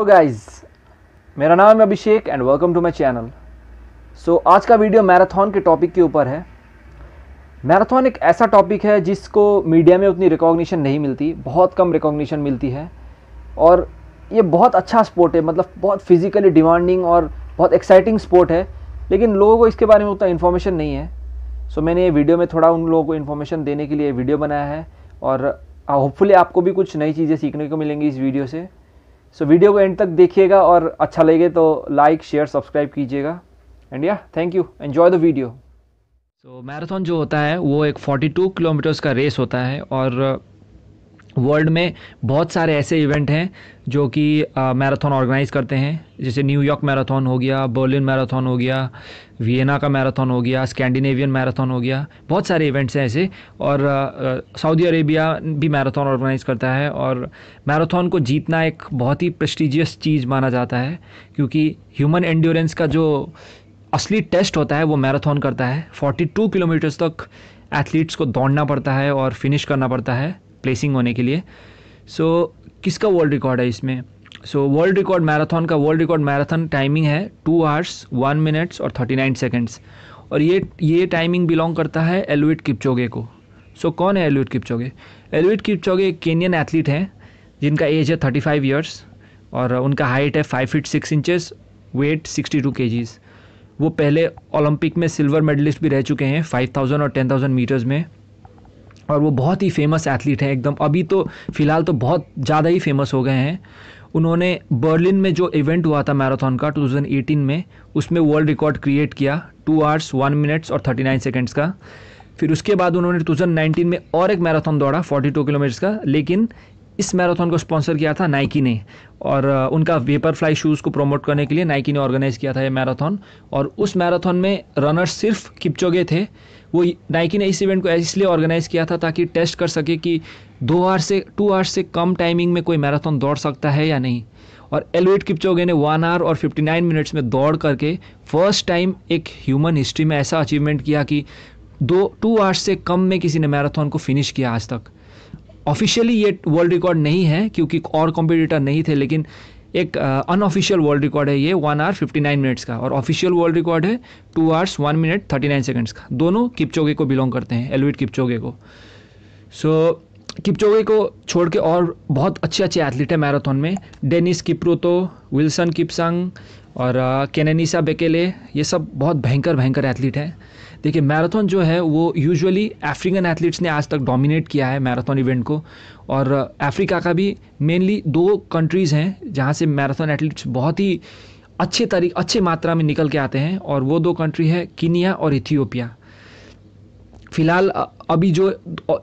Hello guys मेरा नाम है Abhishek and welcome to my channel so आज का वीडियो मैराथन के टॉपिक के ऊपर है मैराथन एक ऐसा टॉपिक है जिसको मीडिया में उतनी रिकॉग्निशन नहीं मिलती बहुत कम रिकॉग्निशन मिलती है और ये बहुत अच्छा स्पोर्ट है मतलब बहुत फिजिकली डिमांडिंग और बहुत एक्साइटिंग स्पोर्ट है लेकिन लोगों को इसके बारे में उतना इन्फॉर्मेशन नहीं है सो so, मैंने ये वीडियो में थोड़ा उन लोगों को इन्फॉर्मेशन देने के लिए वीडियो बनाया है और होपफुली आपको भी कुछ नई चीज़ें सीखने को मिलेंगी इस वीडियो से सो so, वीडियो को एंड तक देखिएगा और अच्छा लगे तो लाइक शेयर सब्सक्राइब कीजिएगा एंड या thank you enjoy the video तो मैराथन जो होता है वो एक 42 किलोमीटर्स का रेस होता है और वर्ल्ड में बहुत सारे ऐसे इवेंट हैं जो कि मैराथन ऑर्गेनाइज़ करते हैं जैसे न्यूयॉर्क मैराथन हो गया बर्लिन मैराथन हो गया वियना का मैराथन हो गया स्कैंडिनेवियन मैराथन हो गया बहुत सारे इवेंट्स हैं ऐसे और सऊदी अरेबिया भी मैराथन ऑर्गेनाइज़ करता है और मैराथन को जीतना एक बहुत ही प्रेस्टिजियस चीज़ माना जाता है क्योंकि ह्यूमन एंड्योरेंस का जो असली टेस्ट होता है वो मैराथन करता है 42 किलोमीटर्स तक एथलीट्स को दौड़ना पड़ता है और फिनिश करना पड़ता है प्लेसिंग होने के लिए सो so, किसका वर्ल्ड रिकॉर्ड है इसमें सो वर्ल्ड रिकॉर्ड मैराथन का वर्ल्ड रिकॉर्ड मैराथन टाइमिंग है टू आवर्स वन मिनट्स और थर्टी नाइन सेकेंड्स और ये ये टाइमिंग बिलोंग करता है एलविट किपचोगे को सो so, कौन है एलविट किपचोगे एलविट किपचोगे एक केनियन एथलीट हैं जिनका एज है थर्टी फाइव ईयर्स और उनका हाइट है five feet six inches weight sixty two के वो पहले ओलंपिक में सिल्वर मेडलिस्ट भी रह चुके हैं फाइव थाउजेंड और टेन थाउजेंड मीटर्स में और वो बहुत ही फेमस एथलीट हैं एकदम अभी तो फ़िलहाल तो बहुत ज़्यादा ही फेमस हो गए हैं उन्होंने बर्लिन में जो इवेंट हुआ था मैराथन का 2018 में उसमें वर्ल्ड रिकॉर्ड क्रिएट किया टू आवर्स वन मिनट्स और थर्टी नाइन सेकेंड्स का फिर उसके बाद उन्होंने 2019 में और एक मैराथन दौड़ा 42 किलोमीटर्स का लेकिन इस मैराथन को स्पॉन्सर किया था नाइकी ने और उनका वेपर फ्लाई शूज़ को प्रमोट करने के लिए नाइकी ने ऑर्गेनाइज़ किया था ये मैराथन और उस मैराथन में रनर्स सिर्फ किपचोगे थे वो नाइकी ने इस इवेंट को इसलिए ऑर्गेनाइज़ किया था ताकि टेस्ट कर सके कि दो आर से टू आर से कम टाइमिंग में कोई मैराथन दौड़ सकता है या नहीं और एलवेट किपचोगे ने वन आवर और फिफ्टी नाइन मिनट्स में दौड़ करके फर्स्ट टाइम एक ह्यूमन हिस्ट्री में ऐसा अचीवमेंट किया कि दो टू आवर्स से कम में किसी ने मैराथन को फिनिश किया आज तक ऑफिशियली ये वर्ल्ड रिकॉर्ड नहीं है क्योंकि और कॉम्पिटिटर नहीं थे लेकिन एक अनऑफिशियल वर्ल्ड रिकॉर्ड है ये one hour fifty nine minutes का और ऑफिशियल वर्ल्ड रिकॉर्ड है two hours one minute thirty nine seconds का दोनों किपचोगे को बिलोंग करते हैं एलविट किपचोगे को सो so, किपचोगे को छोड़ के और बहुत अच्छे अच्छे एथलीट हैं मैराथन में डेनिस किप्रोतो विल्सन किपसंग और केनेनिसा बेकेले ये सब बहुत भयंकर भयंकर एथलीट हैं देखिए मैराथन जो है वो यूजुअली अफ्रीकन एथलीट्स ने आज तक डोमिनेट किया है मैराथन इवेंट को और अफ्रीका का भी मेनली दो कंट्रीज़ हैं जहाँ से मैराथन एथलीट्स बहुत ही अच्छे तरी अच्छे मात्रा में निकल के आते हैं और वो दो कंट्री है कीनिया और इथियोपिया फ़िलहाल अभी जो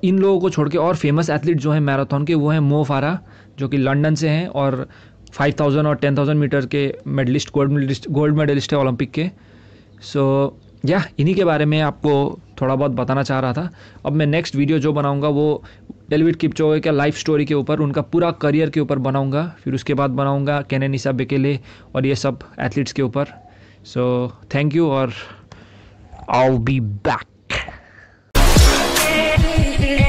इन लोगों को छोड़ के और फेमस एथलीट जो हैं मैराथन के वो हैं मो फारा जो कि लंदन से हैं और 5000 और 10000 मीटर के medallist gold medallist gold medallist है ओलंपिक के सो so, या इन्हीं के बारे में आपको थोड़ा बहुत बताना चाह रहा था अब मैं नेक्स्ट वीडियो जो बनाऊंगा वो डेलविड किपचोगे के लाइफ स्टोरी के ऊपर उनका पूरा करियर के ऊपर बनाऊंगा फिर उसके बाद बनाऊंगा कैनेनिसा बेकेले और ये सब एथलीट्स के ऊपर सो थैंक यू और I'll be back. baby.